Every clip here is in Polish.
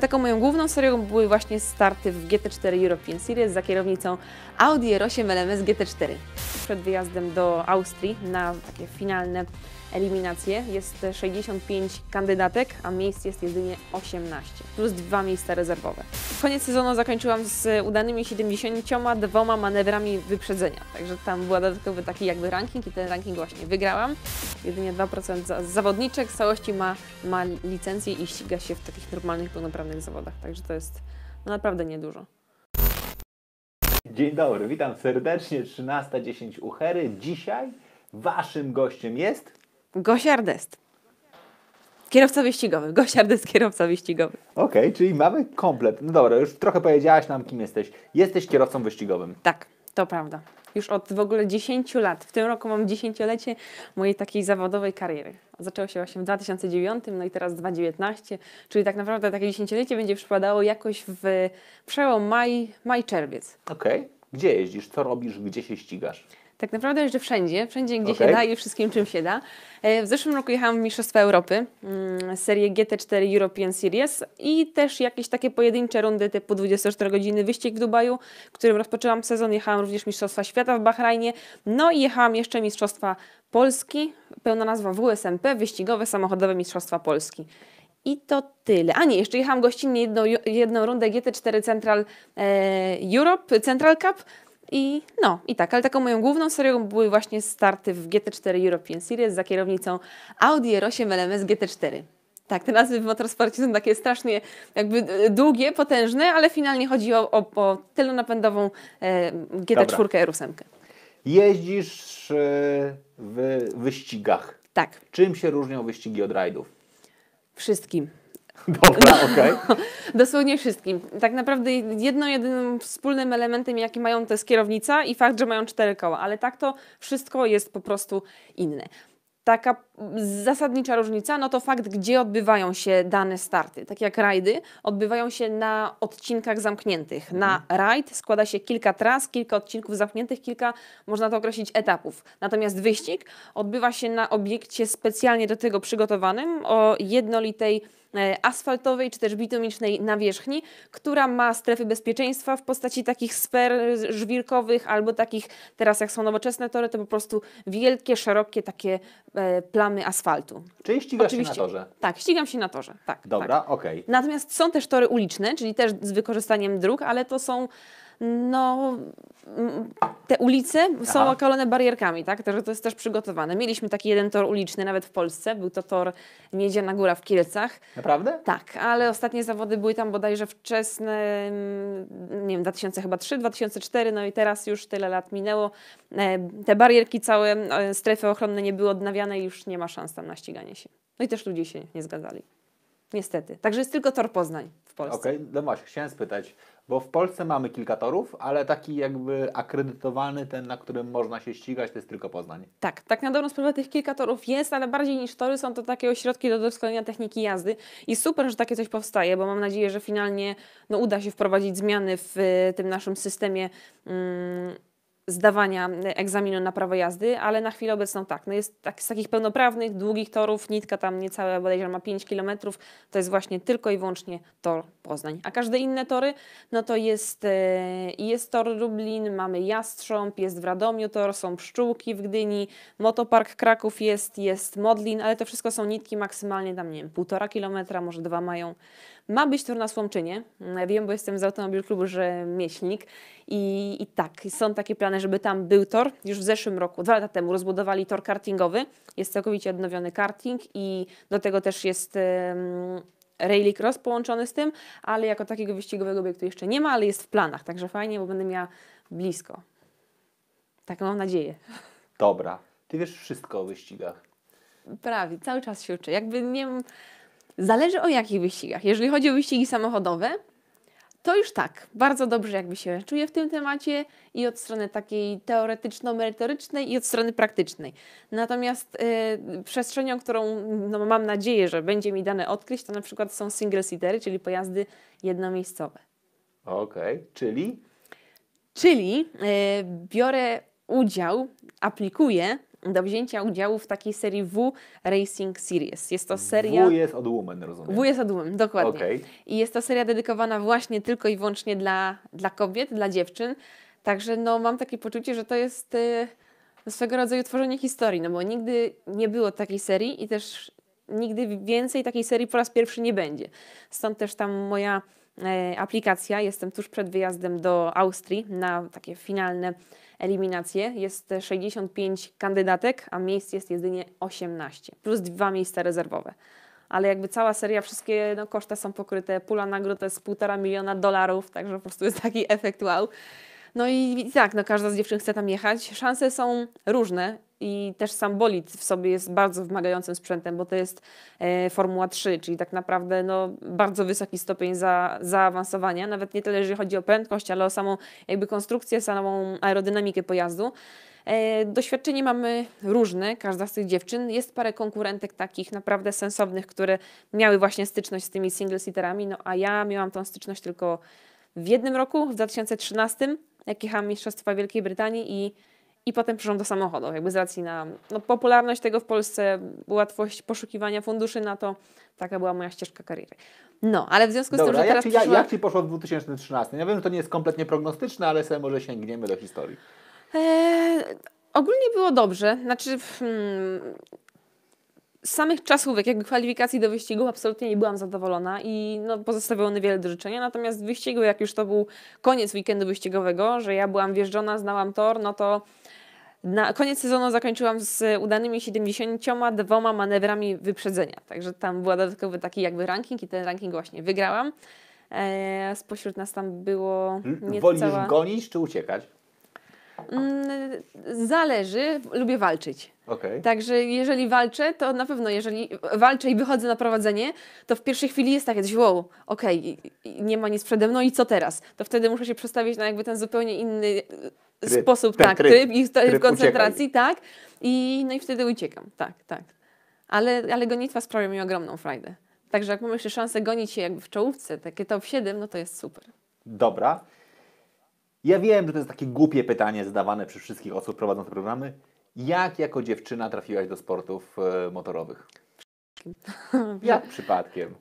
Taką moją główną serią były właśnie starty w GT4 European Series za kierownicą Audi R8 LMS GT4. Przed wyjazdem do Austrii na takie finalne eliminację. Jest 65 kandydatek, a miejsc jest jedynie 18, plus dwa miejsca rezerwowe. Koniec sezonu zakończyłam z udanymi 72 manewrami wyprzedzenia, także tam był dodatkowy taki jakby ranking i ten ranking właśnie wygrałam. Jedynie 2% zawodniczek z całości ma, ma licencję i ściga się w takich normalnych, pełnoprawnych zawodach, także to jest no naprawdę niedużo. Dzień dobry, witam serdecznie, 13.10 Uchery. Dzisiaj waszym gościem jest Gosiardest. Kierowca wyścigowy. Gosiardest, kierowca wyścigowy. Okej, okay, czyli mamy komplet. No dobra, już trochę powiedziałaś nam, kim jesteś. Jesteś kierowcą wyścigowym. Tak, to prawda. Już od w ogóle 10 lat. W tym roku mam dziesięciolecie mojej takiej zawodowej kariery. Zaczęło się właśnie w 2009, no i teraz 2019, czyli tak naprawdę takie dziesięciolecie będzie przypadało jakoś w przełom maj, maj czerwiec. Okej. Okay. Gdzie jeździsz? Co robisz? Gdzie się ścigasz? Tak naprawdę że wszędzie, wszędzie gdzie okay. się da i wszystkim czym się da. E, w zeszłym roku jechałam w Mistrzostwa Europy, mm, serię GT4 European Series i też jakieś takie pojedyncze rundy typu 24 godziny wyścig w Dubaju, którym rozpoczęłam sezon. Jechałam również Mistrzostwa Świata w Bahrajnie, no i jechałam jeszcze Mistrzostwa Polski, pełna nazwa WSMP, Wyścigowe Samochodowe Mistrzostwa Polski. I to tyle. A nie, jeszcze jechałam gościnnie jedną, jedną rundę GT4 Central e, Europe, Central Cup, i no, i tak, ale taką moją główną serią były właśnie starty w GT4 European Series za kierownicą Audi R8 LMS GT4. Tak, te nazwy w motorsporcie są takie strasznie jakby e, długie, potężne, ale finalnie chodzi o, o, o tylonapędową e, GT4 R8. Jeździsz e, w wyścigach. Tak. Czym się różnią wyścigi od rajdów? Wszystkim. Dobra, no. okej. Okay. Dosłownie wszystkim. Tak naprawdę jedno jedynym wspólnym elementem, jaki mają, to jest kierownica i fakt, że mają cztery koła, ale tak to wszystko jest po prostu inne taka zasadnicza różnica, no to fakt, gdzie odbywają się dane starty. Tak jak rajdy, odbywają się na odcinkach zamkniętych. Mhm. Na rajd składa się kilka tras, kilka odcinków zamkniętych, kilka, można to określić, etapów. Natomiast wyścig odbywa się na obiekcie specjalnie do tego przygotowanym o jednolitej E, asfaltowej czy też bitumicznej nawierzchni, która ma strefy bezpieczeństwa w postaci takich sfer żwirkowych albo takich, teraz jak są nowoczesne tory, to po prostu wielkie, szerokie takie e, plamy asfaltu. Czyli ścigasz Oczywiście. się na torze? Tak, ścigam się na torze. Tak, Dobra, tak. okej. Okay. Natomiast są też tory uliczne, czyli też z wykorzystaniem dróg, ale to są no mm, te ulice są okalone barierkami, tak? Także to jest też przygotowane. Mieliśmy taki jeden tor uliczny nawet w Polsce, był to tor Miedziana Góra w Kielcach. Naprawdę? Tak, ale ostatnie zawody były tam bodajże wczesne, mm, nie wiem, 2003, 2004, no i teraz już tyle lat minęło. E, te barierki całe, e, strefy ochronne nie były odnawiane i już nie ma szans tam na ściganie się. No i też ludzie się nie zgadzali. Niestety. Także jest tylko tor Poznań w Polsce. Okej, okay, no Damasz, chciałem spytać, bo w Polsce mamy kilka torów, ale taki jakby akredytowany, ten, na którym można się ścigać, to jest tylko Poznań. Tak, tak na dobrą sprawę tych kilka torów jest, ale bardziej niż tory są to takie ośrodki do doskonalenia techniki jazdy. I super, że takie coś powstaje, bo mam nadzieję, że finalnie no, uda się wprowadzić zmiany w y, tym naszym systemie. Mm, zdawania egzaminu na prawo jazdy, ale na chwilę obecną tak. No jest tak, z takich pełnoprawnych, długich torów, nitka tam niecałe, bodajże ma 5 km, to jest właśnie tylko i wyłącznie tor Poznań. A każde inne tory, no to jest, e, jest tor Lublin, mamy Jastrząb, jest w Radomiu tor, są Pszczółki w Gdyni, Motopark Kraków jest, jest Modlin, ale to wszystko są nitki maksymalnie tam, nie wiem, półtora kilometra, może dwa mają. Ma być tor na Słomczynie. Wiem, bo jestem z Automobil Klubu, że Mieślnik. I, I tak, są takie plany, żeby tam był tor. Już w zeszłym roku, dwa lata temu, rozbudowali tor kartingowy. Jest całkowicie odnowiony karting i do tego też jest... Um, Rally Cross połączony z tym, ale jako takiego wyścigowego obiektu jeszcze nie ma, ale jest w planach, także fajnie, bo będę miała blisko. Tak mam nadzieję. Dobra. Ty wiesz wszystko o wyścigach. Prawie, cały czas się uczę. Jakby nie Zależy o jakich wyścigach. Jeżeli chodzi o wyścigi samochodowe, to już tak, bardzo dobrze jakby się czuję w tym temacie i od strony takiej teoretyczno-merytorycznej i od strony praktycznej. Natomiast y, przestrzenią, którą no, mam nadzieję, że będzie mi dane odkryć, to na przykład są single seatery, czyli pojazdy jednomiejscowe. Okej, okay. czyli? Czyli y, biorę udział, aplikuję do wzięcia udziału w takiej serii W Racing Series. Jest to seria... W jest od Women, rozumiem. W jest od Women, dokładnie. Okay. I jest to seria dedykowana właśnie tylko i wyłącznie dla, dla kobiet, dla dziewczyn. Także no, mam takie poczucie, że to jest y, no, swego rodzaju tworzenie historii, no bo nigdy nie było takiej serii i też nigdy więcej takiej serii po raz pierwszy nie będzie. Stąd też tam moja E, aplikacja. Jestem tuż przed wyjazdem do Austrii na takie finalne eliminacje. Jest 65 kandydatek, a miejsc jest jedynie 18, plus dwa miejsca rezerwowe. Ale jakby cała seria, wszystkie no, koszta są pokryte, pula nagród to jest 1,5 miliona dolarów, także po prostu jest taki efekt wow. No i, i tak, no każda z dziewczyn chce tam jechać. Szanse są różne i też sam bolid w sobie jest bardzo wymagającym sprzętem, bo to jest e, Formuła 3, czyli tak naprawdę no, bardzo wysoki stopień za, zaawansowania, nawet nie tyle, jeżeli chodzi o prędkość, ale o samą jakby konstrukcję, samą aerodynamikę pojazdu. E, doświadczenie mamy różne, każda z tych dziewczyn. Jest parę konkurentek takich naprawdę sensownych, które miały właśnie styczność z tymi single seaterami, no a ja miałam tą styczność tylko w jednym roku, w 2013, jak jechałam Mistrzostwa Wielkiej Brytanii i i potem przyszłam do samochodów, jakby z racji na no, popularność tego w Polsce, łatwość poszukiwania funduszy na to, taka była moja ścieżka kariery. No, ale w związku Dobra, z tym, że teraz jak, przyszła... jak Ci poszło w 2013? Ja wiem, że to nie jest kompletnie prognostyczne, ale sobie może sięgniemy do historii. Eee, ogólnie było dobrze, znaczy... Hmm, z samych czasówek, jakby kwalifikacji do wyścigu, absolutnie nie byłam zadowolona i no, pozostawiało one wiele do życzenia. Natomiast w wyścigu, jak już to był koniec weekendu wyścigowego, że ja byłam wjeżdżona, znałam tor, no to na koniec sezonu zakończyłam z udanymi 72 manewrami wyprzedzenia, także tam był dodatkowy taki jakby ranking i ten ranking właśnie wygrałam. Eee, spośród nas tam było hmm? niecała... Wolisz gonić czy uciekać? Mm, zależy, lubię walczyć. Okay. Także jeżeli walczę, to na pewno, jeżeli walczę i wychodzę na prowadzenie, to w pierwszej chwili jest takie, wow, okej, okay, nie ma nic przede mną i co teraz? To wtedy muszę się przestawić na jakby ten zupełnie inny e, tryb, sposób, ten, tak, tryb, tryb i tryb koncentracji, uciekaj. tak? I, no i wtedy uciekam, tak, tak. Ale, ale gonitwa sprawia mi ogromną frajdę. Także jak mam jeszcze szansę gonić się jakby w czołówce, takie top 7, no to jest super. Dobra. Ja wiem, że to jest takie głupie pytanie zadawane przez wszystkich osób prowadzących programy. Jak jako dziewczyna trafiłaś do sportów e, motorowych? Jak przypadkiem?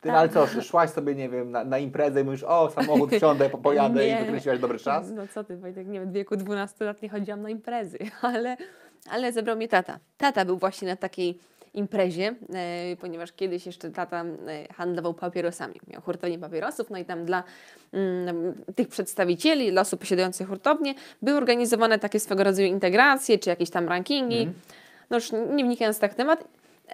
Ty, no, ale co, tak. szłaś sobie, nie wiem, na, na imprezę i mówisz, o, samochód wsiądę, pojadę Nie. i wykręciłaś dobry czas? No co ty, Wojtek, nie wiem, w wieku 12 lat nie chodziłam na imprezy, ale, ale zebrał mnie tata. Tata był właśnie na takiej imprezie, e, ponieważ kiedyś jeszcze tata e, handlował papierosami, miał hurtownię papierosów, no i tam dla mm, tych przedstawicieli, dla osób posiadających hurtownię, były organizowane takie swego rodzaju integracje, czy jakieś tam rankingi, mhm. no już nie wnikając w tak temat.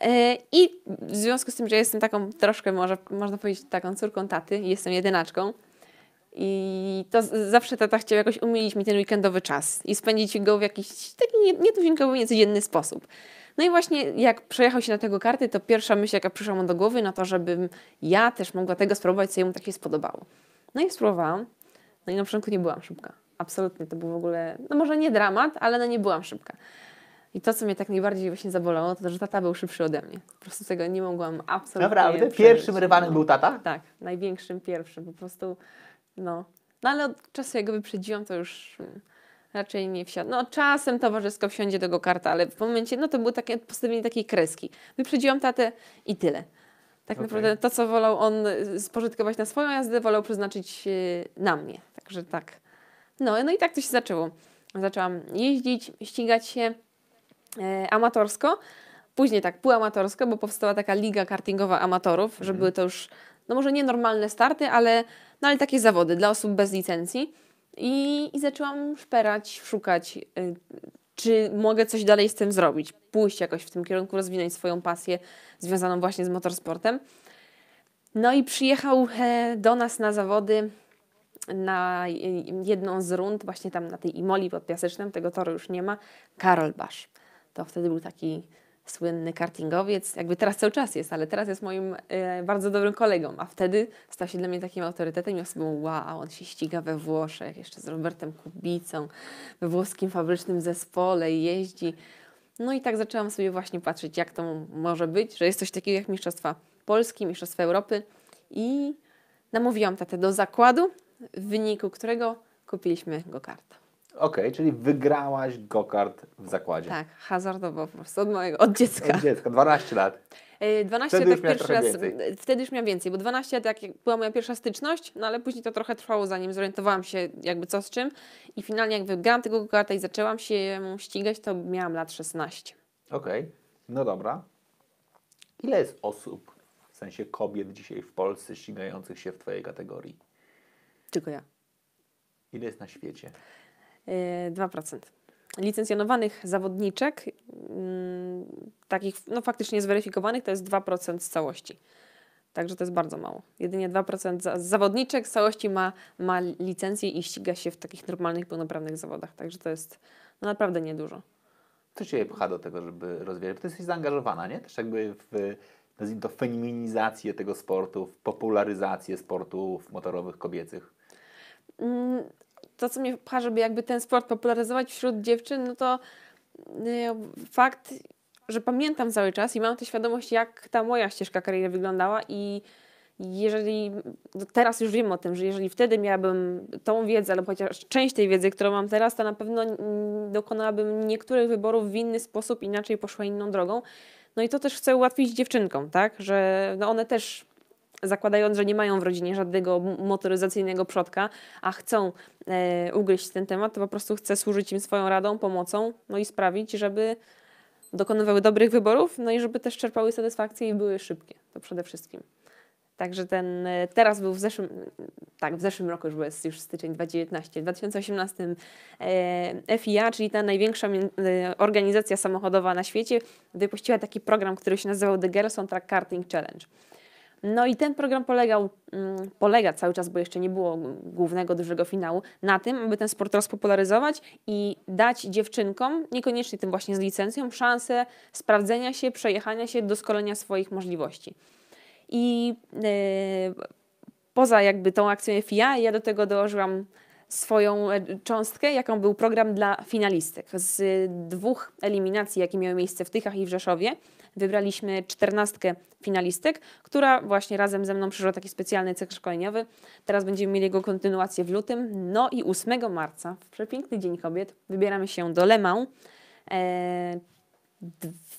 E, I w związku z tym, że jestem taką troszkę, może, można powiedzieć, taką córką taty, jestem jedynaczką, i to zawsze tata chciał jakoś umilić mi ten weekendowy czas i spędzić go w jakiś taki nietuzinkowy, niecodzienny sposób. No i właśnie jak przejechał się na tego karty, to pierwsza myśl, jaka przyszła mu do głowy, na no to żebym ja też mogła tego spróbować, co jemu tak się spodobało. No i spróbowałam. No i na początku nie byłam szybka. Absolutnie, to był w ogóle, no może nie dramat, ale no nie byłam szybka. I to, co mnie tak najbardziej właśnie zabolało, to, to że tata był szybszy ode mnie. Po prostu tego nie mogłam absolutnie Naprawdę? Przeżyć. Pierwszym rywanem był tata? Tak, największym pierwszym, po prostu, no. No ale od czasu, jak go wyprzedziłam, to już mm, raczej nie wsiadł. No czasem towarzysko wsiądzie do go karta, ale w momencie, no to było takie postawienie takiej kreski. Wyprzedziłam tatę i tyle. Tak okay. naprawdę to, co wolał on y, spożytkować na swoją jazdę, wolał przeznaczyć y, na mnie. Także tak. No, no i tak to się zaczęło. Zaczęłam jeździć, ścigać się e, amatorsko. Później tak półamatorsko, bo powstała taka liga kartingowa amatorów, mm. że mhm. były to już, no może nie normalne starty, ale, no ale takie zawody dla osób bez licencji. I, i zaczęłam szperać, szukać, y, czy mogę coś dalej z tym zrobić, pójść jakoś w tym kierunku, rozwinąć swoją pasję związaną właśnie z motorsportem. No i przyjechał e, do nas na zawody na e, jedną z rund, właśnie tam na tej Imoli pod Piasecznem, tego toru już nie ma, Karol Basz. To wtedy był taki słynny kartingowiec, jakby teraz cały czas jest, ale teraz jest moim e, bardzo dobrym kolegą, a wtedy stał się dla mnie takim autorytetem i osobą, wow, on się ściga we Włoszech, jeszcze z Robertem Kubicą, we włoskim fabrycznym zespole jeździ. No i tak zaczęłam sobie właśnie patrzeć, jak to może być, że jest coś takiego jak Mistrzostwa Polski, Mistrzostwa Europy i namówiłam tatę do zakładu, w wyniku którego kupiliśmy go kartę. Okej, okay, czyli wygrałaś gokart w zakładzie. Tak, hazardowo po prostu od mojego, od dziecka. Od dziecka, 12 lat. 12 e, wtedy tak pierwszy raz, więcej. wtedy już miałam więcej, bo 12 jak była moja pierwsza styczność, no ale później to trochę trwało, zanim zorientowałam się jakby co z czym i finalnie jak wygrałam tego gokarta i zaczęłam się ścigać, to miałam lat 16. Okej, okay. no dobra. Ile jest osób, w sensie kobiet dzisiaj w Polsce ścigających się w Twojej kategorii? Tylko ja. Ile jest na świecie? 2%. Y, Licencjonowanych zawodniczek, mm, takich no, faktycznie zweryfikowanych, to jest 2% z całości. Także to jest bardzo mało. Jedynie 2% zawodniczek z całości ma, ma licencję i ściga się w takich normalnych, pełnoprawnych zawodach. Także to jest no, naprawdę niedużo. Co Cię pcha do tego, żeby rozwijać? Bo Ty jesteś zaangażowana, nie? Też jakby w, to feminizacji tego sportu, w popularyzację sportów motorowych, kobiecych. Mm, to, co mnie pcha, żeby jakby ten sport popularyzować wśród dziewczyn, no to y, fakt, że pamiętam cały czas i mam tę świadomość, jak ta moja ścieżka kariery wyglądała i jeżeli no teraz już wiem o tym, że jeżeli wtedy miałabym tą wiedzę, albo chociaż część tej wiedzy, którą mam teraz, to na pewno mm, dokonałabym niektórych wyborów w inny sposób, inaczej poszła inną drogą. No i to też chcę ułatwić dziewczynkom, tak? Że no one też zakładając, że nie mają w rodzinie żadnego motoryzacyjnego przodka, a chcą e, ugryźć ten temat, to po prostu chcę służyć im swoją radą, pomocą, no i sprawić, żeby dokonywały dobrych wyborów, no i żeby też czerpały satysfakcję i były szybkie. To przede wszystkim. Także ten e, teraz był w zeszłym, tak, w zeszłym roku już był już styczeń 2019, w 2018 e, FIA, czyli ta największa e, organizacja samochodowa na świecie, wypuściła taki program, który się nazywał The Girls on Track Karting Challenge. No i ten program polegał, mm, polega cały czas, bo jeszcze nie było głównego, dużego finału, na tym, aby ten sport rozpopularyzować i dać dziewczynkom, niekoniecznie tym właśnie z licencją, szansę sprawdzenia się, przejechania się, doskolenia swoich możliwości. I yy, poza jakby tą akcją FIA, ja do tego dołożyłam swoją e, cząstkę, jaką był program dla finalistek. Z dwóch eliminacji, jakie miały miejsce w Tychach i w Rzeszowie, wybraliśmy czternastkę finalistek, która właśnie razem ze mną przeżyła taki specjalny cykl szkoleniowy. Teraz będziemy mieli jego kontynuację w lutym. No i 8 marca, w przepiękny Dzień Kobiet, wybieramy się do Mans. E,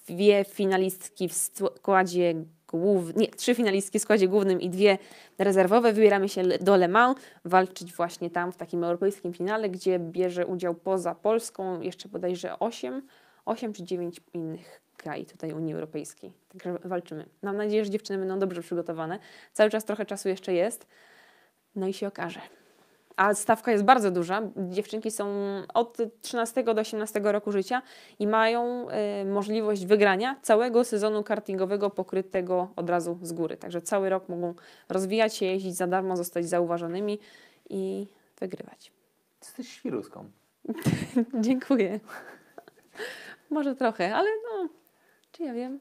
dwie finalistki w składzie główny, nie, trzy finalistki w składzie głównym i dwie rezerwowe. Wybieramy się do Le Mans, walczyć właśnie tam w takim europejskim finale, gdzie bierze udział poza Polską jeszcze bodajże 8, 8 czy 9 innych krajów tutaj Unii Europejskiej. Także walczymy. Mam nadzieję, że dziewczyny będą dobrze przygotowane. Cały czas trochę czasu jeszcze jest. No i się okaże a stawka jest bardzo duża. Dziewczynki są od 13 do 18 roku życia i mają y, możliwość wygrania całego sezonu kartingowego pokrytego od razu z góry. Także cały rok mogą rozwijać się, jeździć za darmo, zostać zauważonymi i wygrywać. Jesteś świruską. Dziękuję. Może trochę, ale no, czy ja wiem?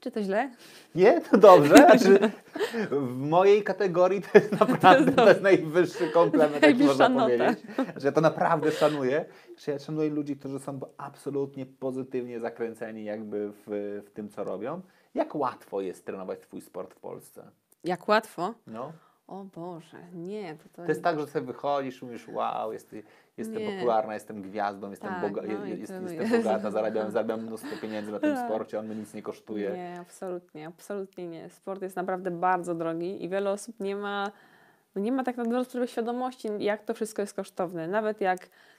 Czy to źle? Nie, to no dobrze. Znaczy, w mojej kategorii to jest naprawdę to jest najwyższy komplement, jak można powiedzieć. że znaczy, ja to naprawdę szanuję. Znaczy, ja szanuję ludzi, którzy są absolutnie pozytywnie zakręceni jakby w, w tym, co robią. Jak łatwo jest trenować swój sport w Polsce? Jak łatwo? No o Boże, nie. To, to, to jest tak, że sobie wychodzisz, mówisz, wow, jestem popularna, jestem gwiazdą, jestem, tak, boga, no jest, jestem jest. bogata, zarabiam, zarabiam mnóstwo pieniędzy na tym sporcie, on mnie nic nie kosztuje. Nie, absolutnie, absolutnie nie. Sport jest naprawdę bardzo drogi i wiele osób nie ma, nie ma tak naprawdę świadomości, jak to wszystko jest kosztowne. Nawet jak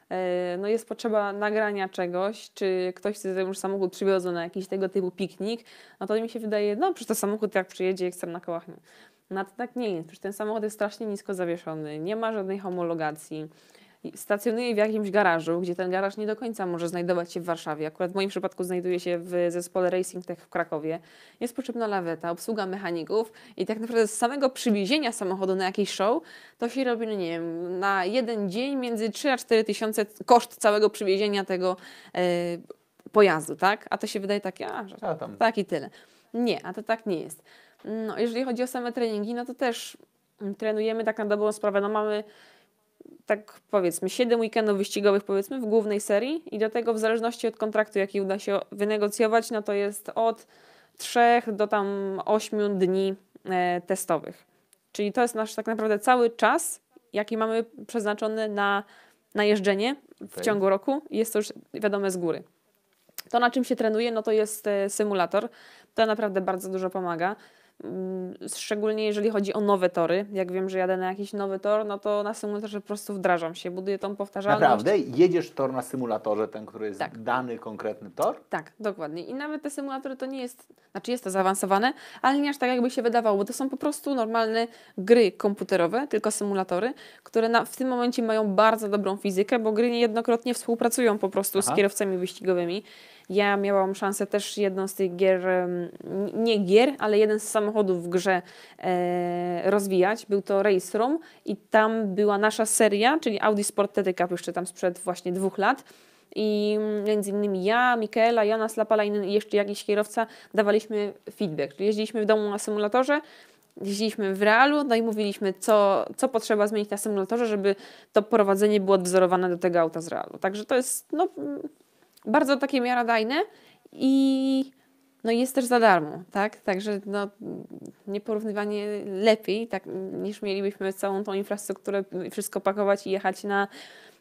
e, no jest potrzeba nagrania czegoś, czy ktoś chce już samochód przywiozł na jakiś tego typu piknik, no to mi się wydaje, no przecież to samochód jak przyjedzie, jak sam na kołach. Nie. No. Na to tak nie jest. Przecież ten samochód jest strasznie nisko zawieszony, nie ma żadnej homologacji. Stacjonuje w jakimś garażu, gdzie ten garaż nie do końca może znajdować się w Warszawie. Akurat w moim przypadku znajduje się w zespole Racing Tech w Krakowie. Jest potrzebna laweta, obsługa mechaników i tak naprawdę z samego przywiezienia samochodu na jakiś show to się robi, no nie wiem, na jeden dzień między 3 a 4 tysiące koszt całego przywiezienia tego e, pojazdu, tak? A to się wydaje takie, a, a tam. tak i tyle. Nie, a to tak nie jest. No, jeżeli chodzi o same treningi, no to też trenujemy tak na dobrą sprawę. No mamy tak powiedzmy 7 weekendów wyścigowych powiedzmy w głównej serii i do tego w zależności od kontraktu, jaki uda się wynegocjować, no to jest od 3 do tam 8 dni e, testowych. Czyli to jest nasz tak naprawdę cały czas, jaki mamy przeznaczony na, na jeżdżenie w okay. ciągu roku. Jest to już wiadome z góry. To, na czym się trenuje, no to jest e, symulator. To naprawdę bardzo dużo pomaga. Mm, szczególnie jeżeli chodzi o nowe tory. Jak wiem, że jadę na jakiś nowy tor, no to na symulatorze po prostu wdrażam się, buduję tą powtarzalność. Naprawdę? Jedziesz tor na symulatorze, ten, który jest tak. dany konkretny tor? Tak, dokładnie. I nawet te symulatory to nie jest, znaczy jest to zaawansowane, ale nie aż tak jakby się wydawało, bo to są po prostu normalne gry komputerowe, tylko symulatory, które na, w tym momencie mają bardzo dobrą fizykę, bo gry niejednokrotnie współpracują po prostu Aha. z kierowcami wyścigowymi. Ja miałam szansę też jedną z tych gier, nie gier, ale jeden z samochodów w grze e, rozwijać. Był to Race Room i tam była nasza seria, czyli Audi Sport TT Cup jeszcze tam sprzed właśnie dwóch lat i między innymi ja, Michaela, Jana Lapalainen i jeszcze jakiś kierowca dawaliśmy feedback. Czyli jeździliśmy w domu na symulatorze, jeździliśmy w realu, no i mówiliśmy, co, co potrzeba zmienić na symulatorze, żeby to prowadzenie było odwzorowane do tego auta z realu. Także to jest, no, bardzo takie miarodajne i no jest też za darmo, tak? Także no, nieporównywanie lepiej, tak, niż mielibyśmy całą tą infrastrukturę, wszystko pakować i jechać na,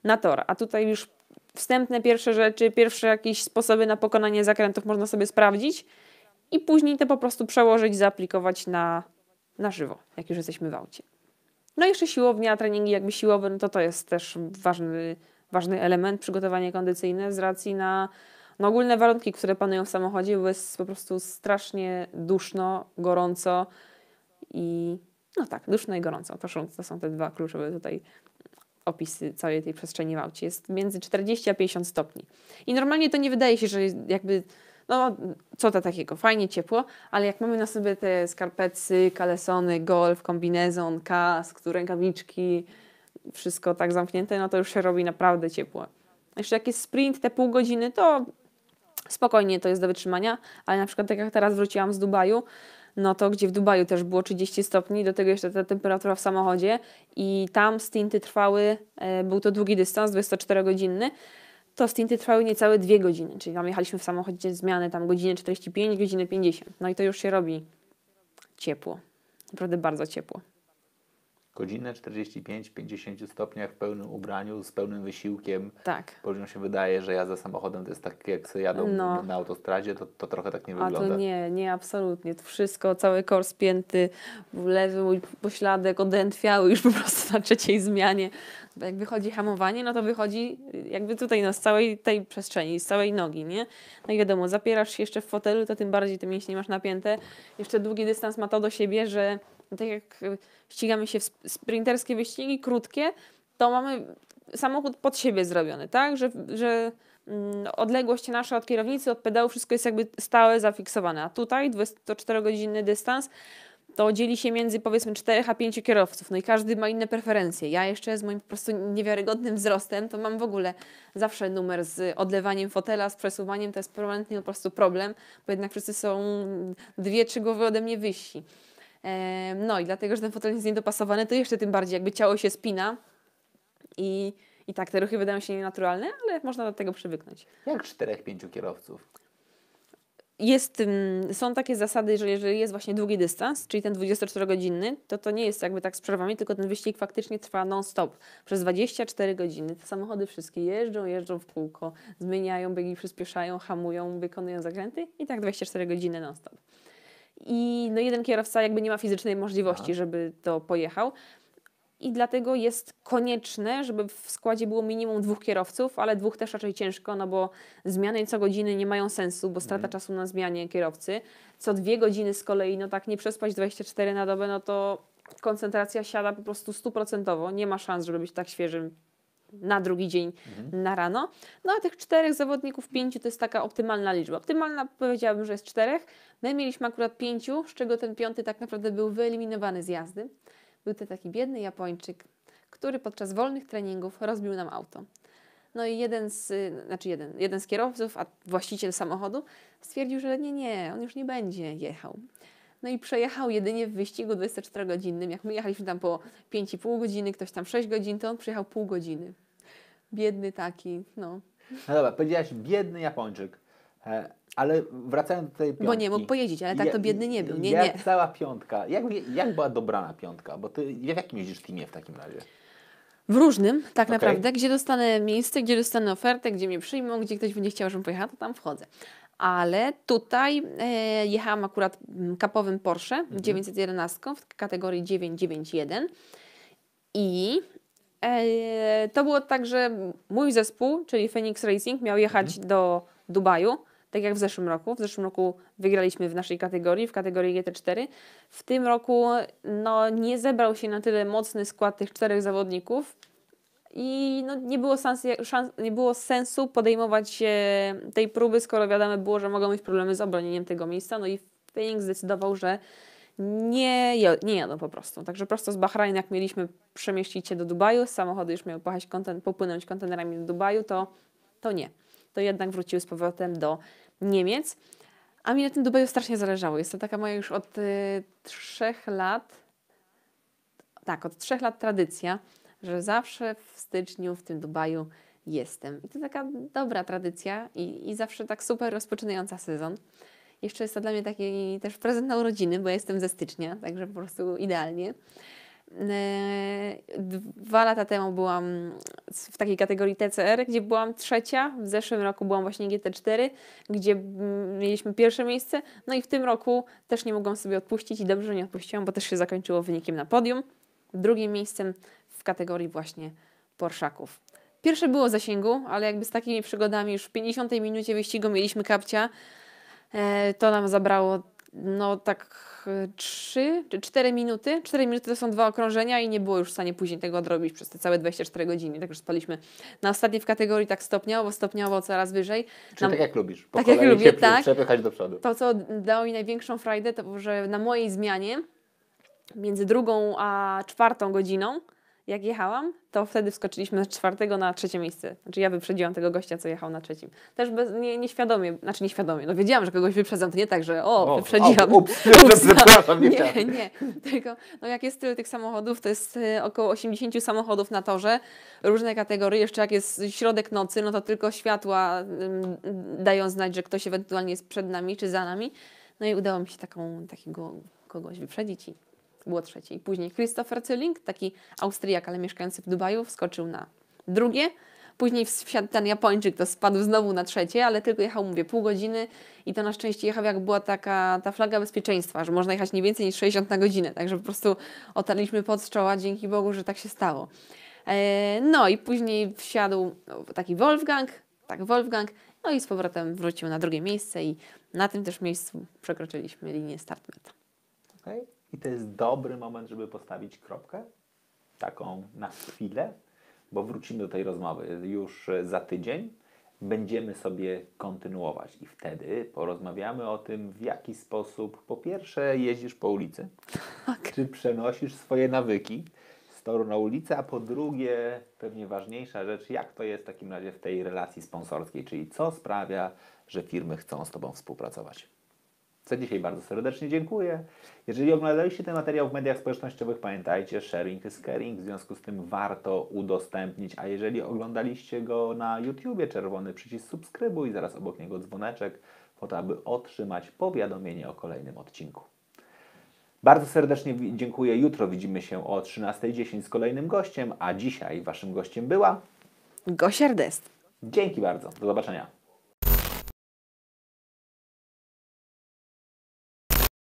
na tor. A tutaj już wstępne pierwsze rzeczy, pierwsze jakieś sposoby na pokonanie zakrętów można sobie sprawdzić i później to po prostu przełożyć, zaaplikować na, na żywo, jak już jesteśmy w aucie. No i jeszcze siłownia, treningi jakby siłowe, no to to jest też ważny ważny element, przygotowanie kondycyjne z racji na no, ogólne warunki, które panują w samochodzie, bo jest po prostu strasznie duszno, gorąco i no tak, duszno i gorąco. To są, to są te dwa kluczowe tutaj opisy całej tej przestrzeni w aucie. Jest między 40 a 50 stopni. I normalnie to nie wydaje się, że jakby no co to takiego, fajnie ciepło, ale jak mamy na sobie te skarpety, kalesony, golf, kombinezon, kask, rękawiczki, wszystko tak zamknięte, no to już się robi naprawdę ciepło. Jeszcze jakiś sprint, te pół godziny, to spokojnie to jest do wytrzymania, ale na przykład tak jak teraz wróciłam z Dubaju, no to gdzie w Dubaju też było 30 stopni, do tego jeszcze ta temperatura w samochodzie i tam stinty trwały, e, był to długi dystans, 24-godzinny, to stinty trwały niecałe 2 godziny, czyli tam jechaliśmy w samochodzie zmiany tam godzinę 45, godzinę 50, no i to już się robi ciepło, naprawdę bardzo ciepło godzinę 45, 50 stopniach w pełnym ubraniu, z pełnym wysiłkiem. Tak. Poziom się wydaje, że ja za samochodem to jest tak, jak sobie jadą no. na autostradzie, to, to trochę tak nie A wygląda. A to nie, nie, absolutnie. To wszystko, cały kor spięty, lewy mój pośladek odętwiały już po prostu na trzeciej zmianie. Jak wychodzi hamowanie, no to wychodzi jakby tutaj no, z całej tej przestrzeni, z całej nogi, nie? No i wiadomo, zapierasz się jeszcze w fotelu, to tym bardziej te mięśnie masz napięte. Jeszcze długi dystans ma to do siebie, że tak jak y, ścigamy się w sprinterskie wyścigi, krótkie, to mamy samochód pod siebie zrobiony, tak? Że, że mm, odległość nasza od kierownicy, od pedału, wszystko jest jakby stałe, zafiksowane. A tutaj 24-godzinny dystans to dzieli się między powiedzmy 4 a 5 kierowców, no i każdy ma inne preferencje. Ja jeszcze z moim po prostu niewiarygodnym wzrostem, to mam w ogóle zawsze numer z odlewaniem fotela, z przesuwaniem, to jest permanentnie po prostu problem, bo jednak wszyscy są mm, dwie, trzy głowy ode mnie wyżsi. No i dlatego, że ten fotel jest niedopasowany, to jeszcze tym bardziej jakby ciało się spina i, i tak te ruchy wydają się nienaturalne, ale można do tego przywyknąć. Jak czterech, pięciu kierowców? Jest, są takie zasady, że jeżeli jest właśnie długi dystans, czyli ten 24-godzinny, to to nie jest jakby tak z przerwami, tylko ten wyścig faktycznie trwa non-stop przez 24 godziny. Te samochody wszystkie jeżdżą, jeżdżą w kółko, zmieniają biegi, przyspieszają, hamują, wykonują zakręty i tak 24 godziny non-stop i no jeden kierowca jakby nie ma fizycznej możliwości, żeby to pojechał. I dlatego jest konieczne, żeby w składzie było minimum dwóch kierowców, ale dwóch też raczej ciężko, no bo zmiany co godziny nie mają sensu, bo strata mhm. czasu na zmianie kierowcy. Co dwie godziny z kolei, no tak nie przespać 24 na dobę, no to koncentracja siada po prostu stuprocentowo. Nie ma szans, żeby być tak świeżym na drugi dzień, mhm. na rano. No a tych czterech zawodników, pięciu to jest taka optymalna liczba. Optymalna powiedziałabym, że jest czterech, My mieliśmy akurat pięciu, z czego ten piąty tak naprawdę był wyeliminowany z jazdy. Był to taki biedny Japończyk, który podczas wolnych treningów rozbił nam auto. No i jeden z, znaczy jeden, jeden z kierowców, a właściciel samochodu stwierdził, że nie, nie, on już nie będzie jechał. No i przejechał jedynie w wyścigu 24-godzinnym. Jak my jechaliśmy tam po 5,5 godziny, ktoś tam 6 godzin, to on przyjechał pół godziny. Biedny taki, no. No dobra, powiedziałaś biedny Japończyk. E, ale wracając do tej piątki. Bo nie mógł pojeździć, ale tak to biedny nie był. Nie, jak nie. cała piątka? Jak, jak była dobrana piątka? Bo ty w jakim jeździsz teamie w takim razie? W różnym, tak okay. naprawdę. Gdzie dostanę miejsce, gdzie dostanę ofertę, gdzie mnie przyjmą, gdzie ktoś będzie chciał, żebym pojechała, to tam wchodzę. Ale tutaj e, jechałam akurat mm, kapowym Porsche mhm. 911 w kategorii 991 i e, to było tak, że mój zespół, czyli Phoenix Racing, miał jechać mhm. do Dubaju tak jak w zeszłym roku. W zeszłym roku wygraliśmy w naszej kategorii, w kategorii GT4. W tym roku no, nie zebrał się na tyle mocny skład tych czterech zawodników i no, nie, było sensu, szans, nie było sensu podejmować tej próby, skoro wiadomo było, że mogą mieć problemy z obronieniem tego miejsca. No i Phoenix zdecydował, że nie, nie jadą po prostu. Także prosto z Bahrain, jak mieliśmy przemieścić się do Dubaju, samochody już miały pojechać popłynąć kontenerami do Dubaju, to, to nie to jednak wróciły z powrotem do Niemiec. A mi na tym Dubaju strasznie zależało. Jest to taka moja już od y, trzech lat, tak, od trzech lat tradycja, że zawsze w styczniu w tym Dubaju jestem. I to taka dobra tradycja i, i zawsze tak super rozpoczynająca sezon. Jeszcze jest to dla mnie taki też prezent na urodziny, bo jestem ze stycznia, także po prostu idealnie. Yy, dwa lata temu byłam w takiej kategorii TCR, gdzie byłam trzecia. W zeszłym roku byłam właśnie GT4, gdzie mm, mieliśmy pierwsze miejsce. No i w tym roku też nie mogłam sobie odpuścić i dobrze, że nie odpuściłam, bo też się zakończyło wynikiem na podium. Drugim miejscem w kategorii właśnie Porszaków. Pierwsze było zasięgu, ale jakby z takimi przygodami już w 50 minucie wyścigu mieliśmy kapcia. E, to nam zabrało no tak 3 czy 4 minuty. 4 minuty to są dwa okrążenia i nie było już w stanie później tego odrobić przez te całe 24 godziny. Także spaliśmy na ostatniej w kategorii tak stopniowo, stopniowo coraz wyżej. Czyli tak jak lubisz. Po tak jak lubię, tak. Przepychać do przodu. To, co dało mi największą frajdę, to że na mojej zmianie między drugą a czwartą godziną jak jechałam, to wtedy wskoczyliśmy z czwartego na trzecie miejsce. Znaczy ja wyprzedziłam tego gościa, co jechał na trzecim. Też bez, nie, nieświadomie, znaczy nieświadomie, no wiedziałam, że kogoś wyprzedzam, to nie tak, że o, o wyprzedziłam. O, ups, ups, no. nie, nie, nie, tylko no jak jest tyle tych samochodów, to jest y, około 80 samochodów na torze, różne kategorie, jeszcze jak jest środek nocy, no to tylko światła dają znać, że ktoś ewentualnie jest przed nami czy za nami. No i udało mi się taką, takiego kogoś wyprzedzić i było trzecie. I później Christopher Cilling, taki Austriak, ale mieszkający w Dubaju, wskoczył na drugie. Później wsiadł ten Japończyk, to spadł znowu na trzecie, ale tylko jechał, mówię, pół godziny i to na szczęście jechał, jak była taka ta flaga bezpieczeństwa, że można jechać nie więcej niż 60 na godzinę. Także po prostu otarliśmy pod z czoła, dzięki Bogu, że tak się stało. E, no i później wsiadł no, taki Wolfgang, tak, Wolfgang, no i z powrotem wrócił na drugie miejsce i na tym też miejscu przekroczyliśmy linię start meta. Okay. I to jest dobry moment, żeby postawić kropkę, taką na chwilę, bo wrócimy do tej rozmowy już e, za tydzień. Będziemy sobie kontynuować i wtedy porozmawiamy o tym, w jaki sposób po pierwsze jeździsz po ulicy, tak. czy przenosisz swoje nawyki z toru na ulicę, a po drugie, pewnie ważniejsza rzecz, jak to jest w takim razie w tej relacji sponsorskiej, czyli co sprawia, że firmy chcą z Tobą współpracować za dzisiaj bardzo serdecznie dziękuję. Jeżeli oglądaliście ten materiał w mediach społecznościowych, pamiętajcie, sharing is caring, w związku z tym warto udostępnić, a jeżeli oglądaliście go na YouTubie, czerwony przycisk subskrybuj, zaraz obok niego dzwoneczek, po to, aby otrzymać powiadomienie o kolejnym odcinku. Bardzo serdecznie dziękuję. Jutro widzimy się o 13.10 z kolejnym gościem, a dzisiaj waszym gościem była Gosiardest. Dzięki bardzo. Do zobaczenia.